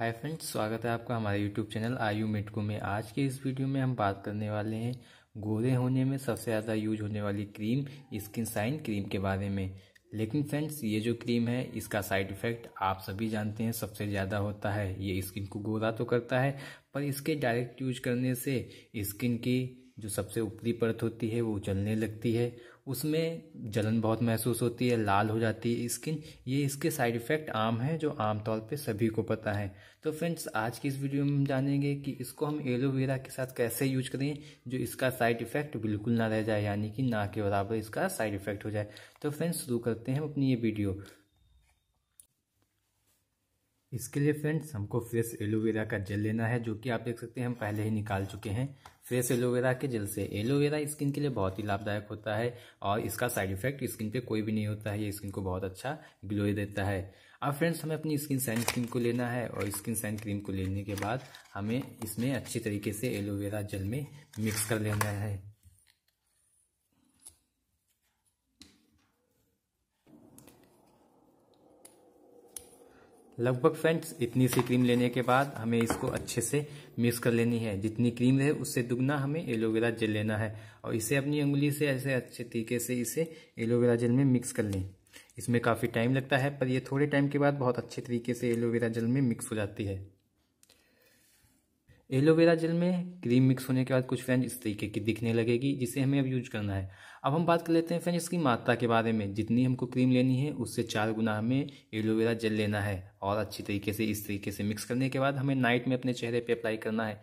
hi friends स्वागत है आपका हमारे यूट्यूब चैनल आयु मेटको में आज के इस वीडियो में हम बात करने वाले हैं गोरे होने में सबसे ज़्यादा यूज होने वाली क्रीम स्किन साइन क्रीम के बारे में लेकिन फ्रेंड्स ये जो क्रीम है इसका साइड इफ़ेक्ट आप सभी जानते हैं सबसे ज़्यादा होता है ये स्किन को गोरा तो करता है पर इसके डायरेक्ट यूज करने से स्किन की जो सबसे ऊपरी परत होती है वो जलने लगती है उसमें जलन बहुत महसूस होती है लाल हो जाती है स्किन ये इसके साइड इफ़ेक्ट आम है जो आम तौर पे सभी को पता है तो फ्रेंड्स आज की इस वीडियो में हम जानेंगे कि इसको हम एलोवेरा के साथ कैसे यूज करें जो इसका साइड इफ़ेक्ट बिल्कुल ना रह जाए यानी कि ना के बराबर इसका साइड इफ़ेक्ट हो जाए तो फ्रेंड्स शुरू करते हैं अपनी ये वीडियो इसके लिए फ्रेंड्स हमको फ्रेश एलोवेरा का जेल लेना है जो कि आप देख सकते हैं हम पहले ही निकाल चुके हैं फ्रेश तो एलोवेरा के जल से एलोवेरा स्किन के लिए बहुत ही लाभदायक होता है और इसका साइड इफेक्ट स्किन पे कोई भी नहीं होता है ये स्किन को बहुत अच्छा ग्लो देता है अब फ्रेंड्स हमें अपनी स्किन सैन क्रीम को लेना है और स्किन सैन क्रीम को लेने के बाद हमें इसमें अच्छी तरीके से एलोवेरा जल में मिक्स कर लेना है लगभग फ्रेंड्स इतनी सी क्रीम लेने के बाद हमें इसको अच्छे से मिक्स कर लेनी है जितनी क्रीम रहे उससे दुगना हमें एलोवेरा जेल लेना है और इसे अपनी उंगली से ऐसे अच्छे तरीके से इसे एलोवेरा जेल में मिक्स कर लें इसमें काफ़ी टाइम लगता है पर यह थोड़े टाइम के बाद बहुत अच्छे तरीके से एलोवेरा जेल में मिक्स हो जाती है एलोवेरा जेल में क्रीम मिक्स होने के बाद कुछ फ्रेंड इस तरीके की दिखने लगेगी जिसे हमें अब यूज करना है अब हम बात कर लेते हैं फ्रेंड इसकी मात्रा के बारे में जितनी हमको क्रीम लेनी है उससे चार गुना हमें एलोवेरा जेल लेना है और अच्छी तरीके से इस तरीके से मिक्स करने के बाद हमें नाइट में अपने चेहरे पर अप्लाई करना है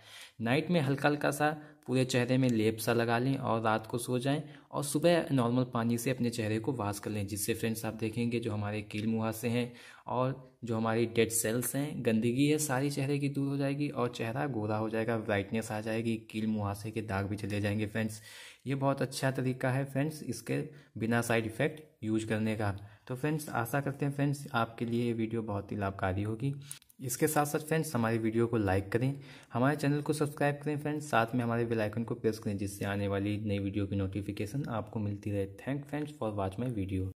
नाइट में हल्का हल्का सा पूरे चेहरे में लेप सा लगा लें और रात को सो जाएं और सुबह नॉर्मल पानी से अपने चेहरे को वाश कर लें जिससे फ्रेंड्स आप देखेंगे जो हमारे कील मुहासे हैं और जो हमारी डेड सेल्स हैं गंदगी है सारी चेहरे की दूर हो जाएगी और चेहरा गोरा हो जाएगा ब्राइटनेस आ जाएगी कील मुहासे के दाग भी चले जाएंगे फ्रेंड्स ये बहुत अच्छा तरीका है फ्रेंड्स इसके बिना साइड इफ़ेक्ट यूज करने का तो फ्रेंड्स आशा करते हैं फ्रेंड्स आपके लिए ये वीडियो बहुत ही लाभकारी होगी इसके साथ साथ फ्रेंड्स हमारी वीडियो को लाइक करें हमारे चैनल को सब्सक्राइब करें फ्रेंड्स साथ में हमारे बेल आइकन को प्रेस करें जिससे आने वाली नई वीडियो की नोटिफिकेशन आपको मिलती रहे thank friends for watch my video